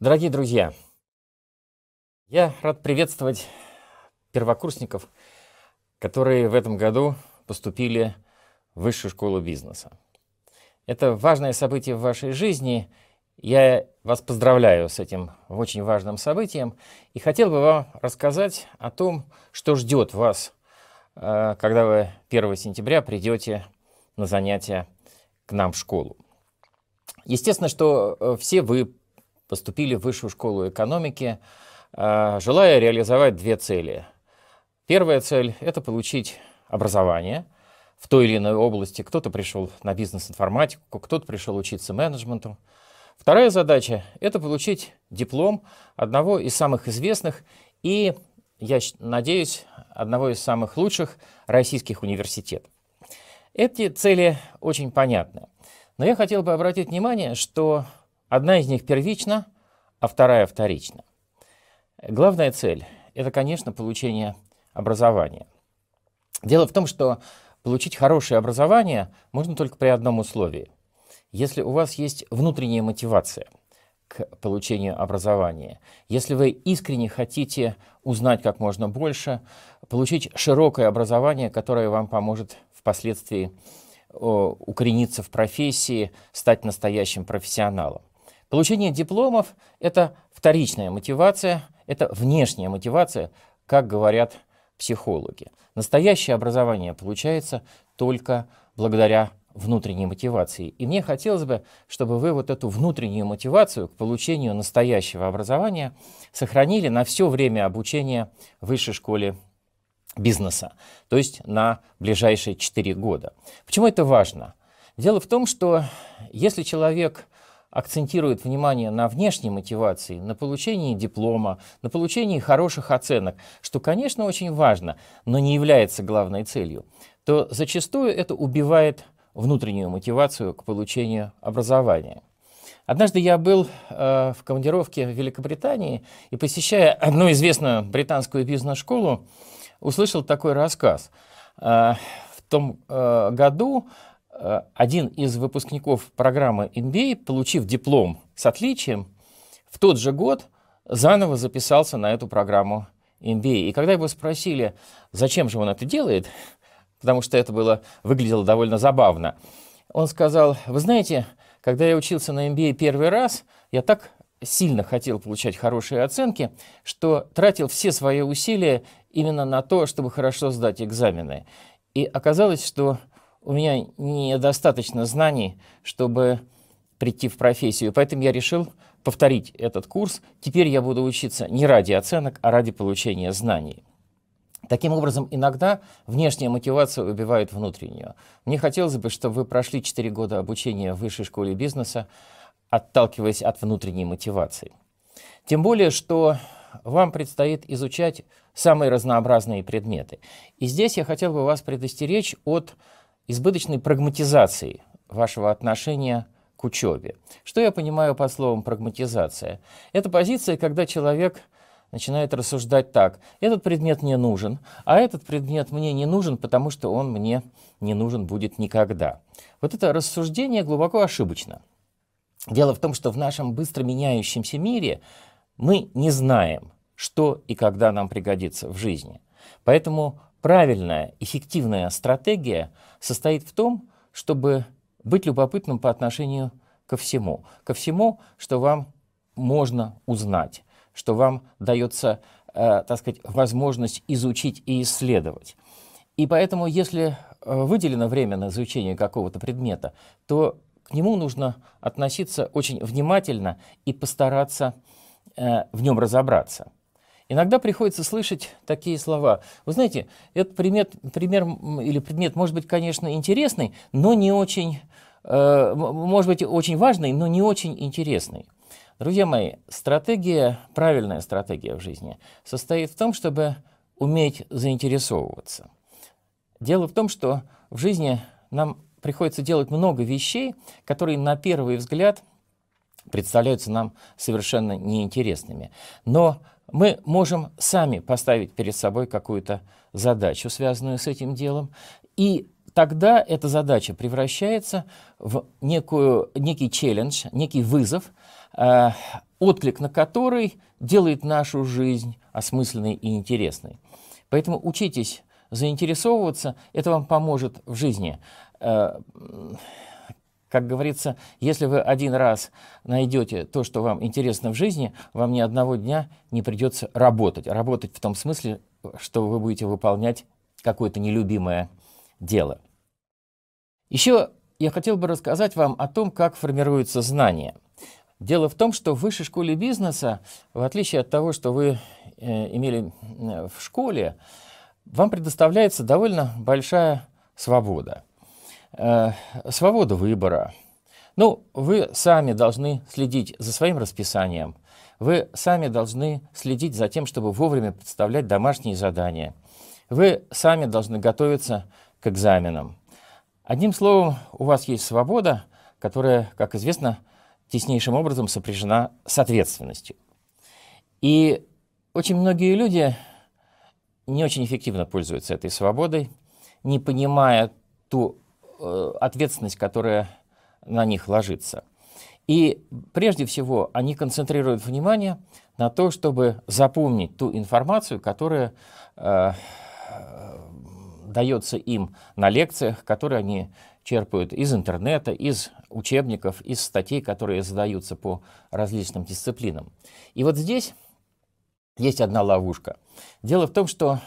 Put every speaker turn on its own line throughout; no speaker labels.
Дорогие друзья, я рад приветствовать первокурсников, которые в этом году поступили в Высшую школу бизнеса. Это важное событие в вашей жизни. Я вас поздравляю с этим очень важным событием и хотел бы вам рассказать о том, что ждет вас, э, когда вы 1 сентября придете на занятия к нам в школу. Естественно, что э, все вы поступили в Высшую школу экономики, а, желая реализовать две цели. Первая цель – это получить образование в той или иной области. Кто-то пришел на бизнес-информатику, кто-то пришел учиться менеджменту. Вторая задача – это получить диплом одного из самых известных и, я надеюсь, одного из самых лучших российских университетов. Эти цели очень понятны. Но я хотел бы обратить внимание, что Одна из них первична, а вторая вторична. Главная цель – это, конечно, получение образования. Дело в том, что получить хорошее образование можно только при одном условии. Если у вас есть внутренняя мотивация к получению образования, если вы искренне хотите узнать как можно больше, получить широкое образование, которое вам поможет впоследствии укорениться в профессии, стать настоящим профессионалом. Получение дипломов – это вторичная мотивация, это внешняя мотивация, как говорят психологи. Настоящее образование получается только благодаря внутренней мотивации. И мне хотелось бы, чтобы вы вот эту внутреннюю мотивацию к получению настоящего образования сохранили на все время обучения в высшей школе бизнеса, то есть на ближайшие 4 года. Почему это важно? Дело в том, что если человек – акцентирует внимание на внешней мотивации, на получении диплома, на получении хороших оценок, что, конечно, очень важно, но не является главной целью, то зачастую это убивает внутреннюю мотивацию к получению образования. Однажды я был э, в командировке в Великобритании и, посещая одну известную британскую бизнес-школу, услышал такой рассказ. Э, в том э, году Э, один из выпускников программы MBA, получив диплом с отличием, в тот же год заново записался на эту программу MBA. И когда его спросили, зачем же он это делает, потому что это было, выглядело довольно забавно, он сказал, вы знаете, когда я учился на MBA первый раз, я так сильно хотел получать хорошие оценки, что тратил все свои усилия именно на то, чтобы хорошо сдать экзамены. И оказалось, что у меня недостаточно знаний, чтобы прийти в профессию. Поэтому я решил повторить этот курс. Теперь я буду учиться не ради оценок, а ради получения знаний. Таким образом, иногда внешняя мотивация убивает внутреннюю. Мне хотелось бы, чтобы вы прошли 4 года обучения в высшей школе бизнеса, отталкиваясь от внутренней мотивации. Тем более, что вам предстоит изучать самые разнообразные предметы. И здесь я хотел бы вас предостеречь от избыточной прагматизацией вашего отношения к учебе. Что я понимаю под словом прагматизация? Это позиция, когда человек начинает рассуждать так. Этот предмет мне нужен, а этот предмет мне не нужен, потому что он мне не нужен будет никогда. Вот это рассуждение глубоко ошибочно. Дело в том, что в нашем быстро меняющемся мире мы не знаем, что и когда нам пригодится в жизни. Поэтому правильная, эффективная стратегия состоит в том, чтобы быть любопытным по отношению ко всему, ко всему, что вам можно узнать, что вам дается, э, так сказать, возможность изучить и исследовать. И поэтому, если э, выделено время на изучение какого-то предмета, то к нему нужно относиться очень внимательно и постараться э, в нем разобраться. Иногда приходится слышать такие слова. Вы знаете, этот примет, пример или предмет может быть, конечно, интересный, но не очень, э, может быть, очень важный, но не очень интересный. Друзья мои, стратегия, правильная стратегия в жизни состоит в том, чтобы уметь заинтересовываться. Дело в том, что в жизни нам приходится делать много вещей, которые на первый взгляд представляются нам совершенно неинтересными. Но мы можем сами поставить перед собой какую-то задачу, связанную с этим делом, и тогда эта задача превращается в некую, некий челлендж, некий вызов, э, отклик на который делает нашу жизнь осмысленной и интересной. Поэтому учитесь заинтересовываться, это вам поможет в жизни. Э, как говорится, если вы один раз найдете то, что вам интересно в жизни, вам ни одного дня не придется работать. Работать в том смысле, что вы будете выполнять какое-то нелюбимое дело. Еще я хотел бы рассказать вам о том, как формируются знания. Дело в том, что в высшей школе бизнеса, в отличие от того, что вы э, имели в школе, вам предоставляется довольно большая свобода – э, свободу выбора. Ну, вы сами должны следить за своим расписанием, вы сами должны следить за тем, чтобы вовремя представлять домашние задания, вы сами должны готовиться к экзаменам. Одним словом, у вас есть свобода, которая, как известно, теснейшим образом сопряжена с ответственностью. И очень многие люди не очень эффективно пользуются этой свободой, не понимая ту Э, ответственность, которая на них ложится. И прежде всего они концентрируют внимание на то, чтобы запомнить ту информацию, которая э, дается им на лекциях, которые они черпают из интернета, из учебников, из статей, которые задаются по различным дисциплинам. И вот здесь есть одна ловушка. Дело в том, что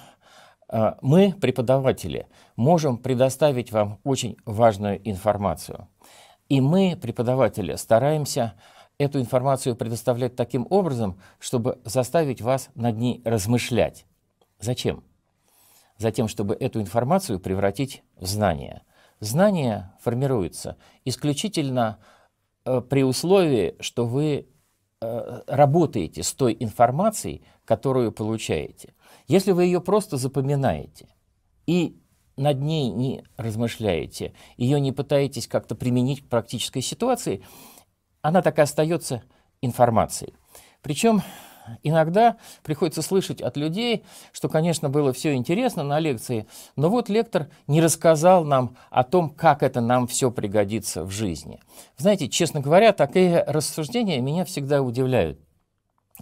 а, мы, преподаватели, можем предоставить вам очень важную информацию. И мы, преподаватели, стараемся эту информацию предоставлять таким образом, чтобы заставить вас над ней размышлять. Зачем? Затем, чтобы эту информацию превратить в знание. Знание формируется исключительно э, при условии, что вы Э, работаете с той информацией, которую получаете. Если вы ее просто запоминаете и над ней не размышляете, ее не пытаетесь как-то применить к практической ситуации, она так и остается информацией. Причем Иногда приходится слышать от людей, что, конечно, было все интересно на лекции, но вот лектор не рассказал нам о том, как это нам все пригодится в жизни. Знаете, честно говоря, такие рассуждения меня всегда удивляют.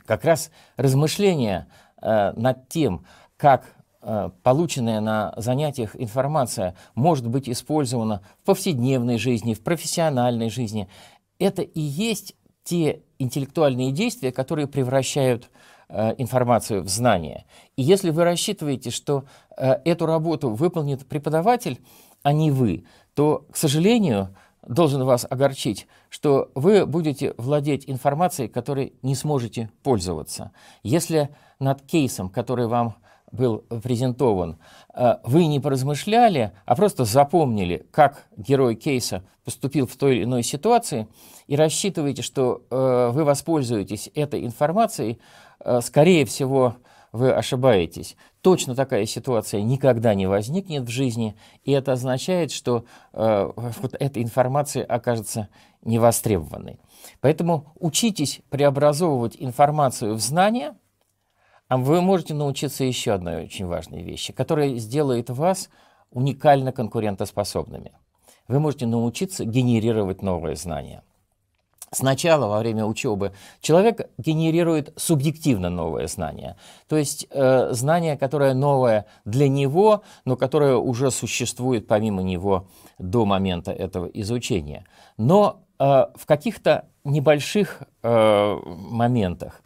Как раз размышления э, над тем, как э, полученная на занятиях информация может быть использована в повседневной жизни, в профессиональной жизни. Это и есть те интеллектуальные действия, которые превращают э, информацию в знание. И если вы рассчитываете, что э, эту работу выполнит преподаватель, а не вы, то, к сожалению, должен вас огорчить, что вы будете владеть информацией, которой не сможете пользоваться. Если над кейсом, который вам был презентован, э, вы не поразмышляли, а просто запомнили, как герой кейса поступил в той или иной ситуации, и рассчитываете, что э, вы воспользуетесь этой информацией, э, скорее всего, вы ошибаетесь. Точно такая ситуация никогда не возникнет в жизни, и это означает, что вот эта информация окажется невостребованной. Поэтому учитесь преобразовывать информацию в знания – а вы можете научиться еще одной очень важной вещи, которая сделает вас уникально конкурентоспособными. Вы можете научиться генерировать новые знания. Сначала во время учебы человек генерирует субъективно новое знание, то есть э, знание, которое новое для него, но которое уже существует помимо него до момента этого изучения. Но э, в каких-то небольших э, моментах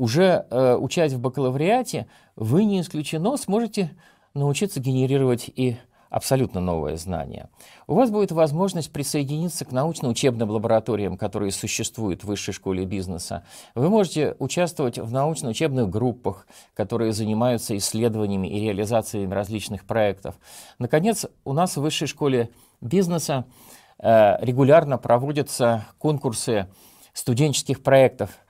уже э, учась в бакалавриате, вы не исключено сможете научиться генерировать и абсолютно новое знание. У вас будет возможность присоединиться к научно-учебным лабораториям, которые существуют в Высшей школе бизнеса. Вы можете участвовать в научно-учебных группах, которые занимаются исследованиями и реализацией различных проектов. Наконец, у нас в Высшей школе бизнеса э, регулярно проводятся конкурсы студенческих проектов –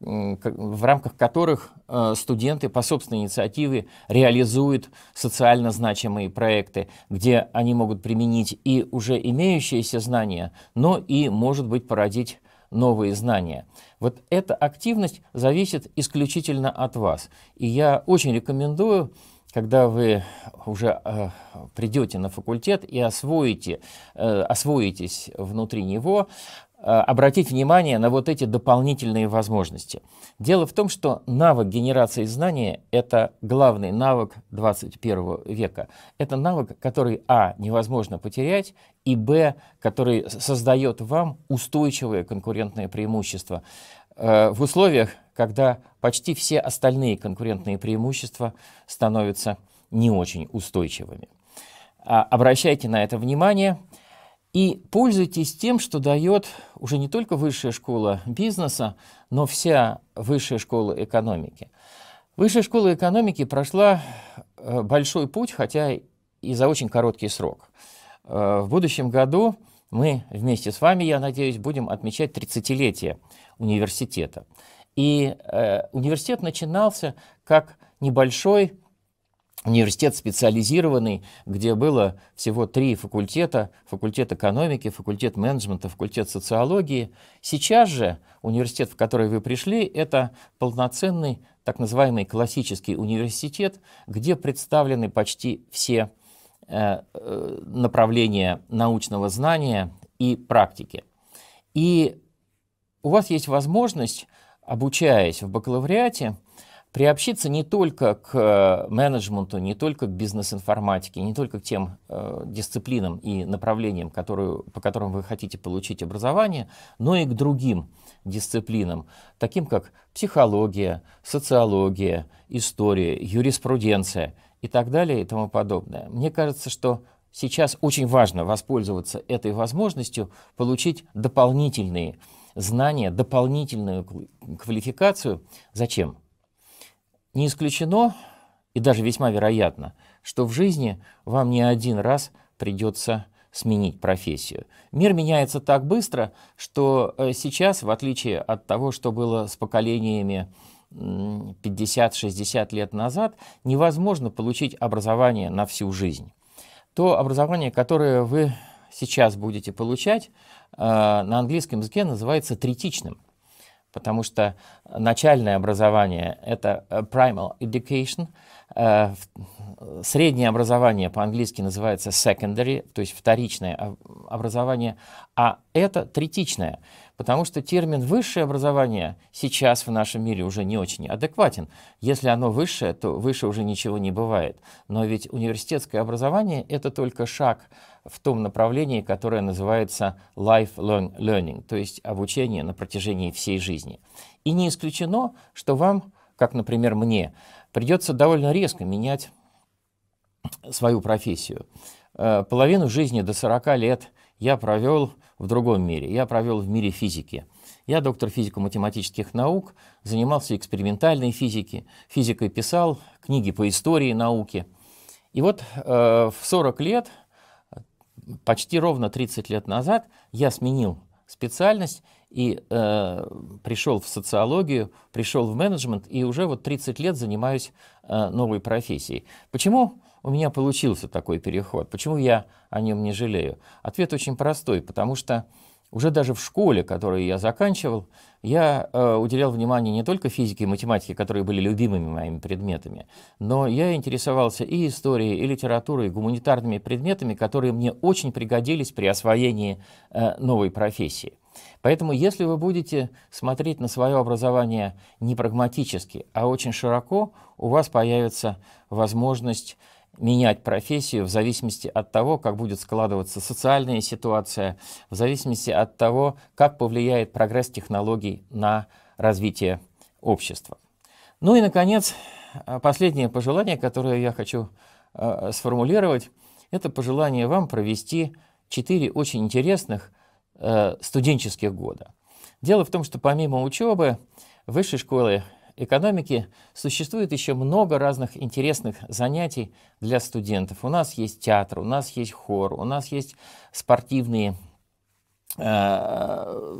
в рамках которых э, студенты по собственной инициативе реализуют социально значимые проекты, где они могут применить и уже имеющиеся знания, но и, может быть, породить новые знания. Вот эта активность зависит исключительно от вас. И я очень рекомендую, когда вы уже э, придете на факультет и освоите, э, освоитесь внутри него, Э, обратить внимание на вот эти дополнительные возможности. Дело в том, что навык генерации знания – это главный навык 21 века. Это навык, который, а, невозможно потерять, и, б, который создает вам устойчивое конкурентное преимущество э, в условиях, когда почти все остальные конкурентные преимущества становятся не очень устойчивыми. А, обращайте на это внимание – и пользуйтесь тем, что дает уже не только высшая школа бизнеса, но вся высшая школа экономики. Высшая школа экономики прошла э, большой путь, хотя и за очень короткий срок. Э, в будущем году мы вместе с вами, я надеюсь, будем отмечать 30-летие университета. И э, университет начинался как небольшой университет специализированный, где было всего три факультета, факультет экономики, факультет менеджмента, факультет социологии. Сейчас же университет, в который вы пришли, это полноценный так называемый классический университет, где представлены почти все э, э направления научного знания и практики. И у вас есть возможность, обучаясь в бакалавриате, приобщиться не только к э, менеджменту, не только к бизнес-информатике, не только к тем э, дисциплинам и направлениям, которую, по которым вы хотите получить образование, но и к другим дисциплинам, таким как психология, социология, история, юриспруденция и так далее и тому подобное. Мне кажется, что сейчас очень важно воспользоваться этой возможностью, получить дополнительные знания, дополнительную квалификацию. Зачем? Не исключено, и даже весьма вероятно, что в жизни вам не один раз придется сменить профессию. Мир меняется так быстро, что э, сейчас, в отличие от того, что было с поколениями 50-60 лет назад, невозможно получить образование на всю жизнь. То образование, которое вы сейчас будете получать, э, на английском языке называется третичным потому что начальное образование — это э, primal education, э, среднее образование по-английски называется secondary, то есть вторичное а, образование, а это третичное — Потому что термин «высшее образование» сейчас в нашем мире уже не очень адекватен. Если оно высшее, то выше уже ничего не бывает. Но ведь университетское образование – это только шаг в том направлении, которое называется lifelong learning, то есть обучение на протяжении всей жизни. И не исключено, что вам, как, например, мне, придется довольно резко менять свою профессию. Э, половину жизни до 40 лет – я провел в другом мире, я провел в мире физики. Я доктор физико-математических наук, занимался экспериментальной физикой, физикой писал, книги по истории науки. И вот э, в 40 лет, почти ровно 30 лет назад, я сменил специальность и э, пришел в социологию, пришел в менеджмент, и уже вот 30 лет занимаюсь э, новой профессией. Почему у меня получился такой переход. Почему я о нем не жалею? Ответ очень простой, потому что уже даже в школе, которую я заканчивал, я э, уделял внимание не только физике и математике, которые были любимыми моими предметами, но я интересовался и историей, и литературой, и гуманитарными предметами, которые мне очень пригодились при освоении э, новой профессии. Поэтому, если вы будете смотреть на свое образование не прагматически, а очень широко, у вас появится возможность менять профессию в зависимости от того, как будет складываться социальная ситуация, в зависимости от того, как повлияет прогресс технологий на развитие общества. Ну и, наконец, последнее пожелание, которое я хочу э, сформулировать, это пожелание вам провести четыре очень интересных э, студенческих года. Дело в том, что помимо учебы в высшей школе экономики существует еще много разных интересных занятий для студентов. У нас есть театр, у нас есть хор, у нас есть спортивные э,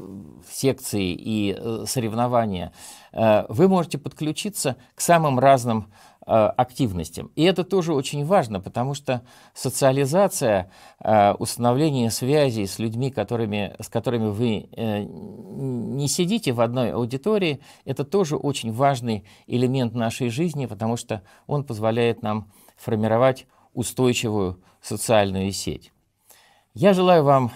секции и э, соревнования, э, вы можете подключиться к самым разным Э, активностям. И это тоже очень важно, потому что социализация, э, установление связей с людьми, которыми, с которыми вы э, не сидите в одной аудитории, это тоже очень важный элемент нашей жизни, потому что он позволяет нам формировать устойчивую социальную сеть. Я желаю вам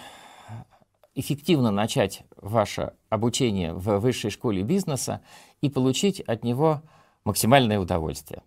эффективно начать ваше обучение в высшей школе бизнеса и получить от него максимальное удовольствие.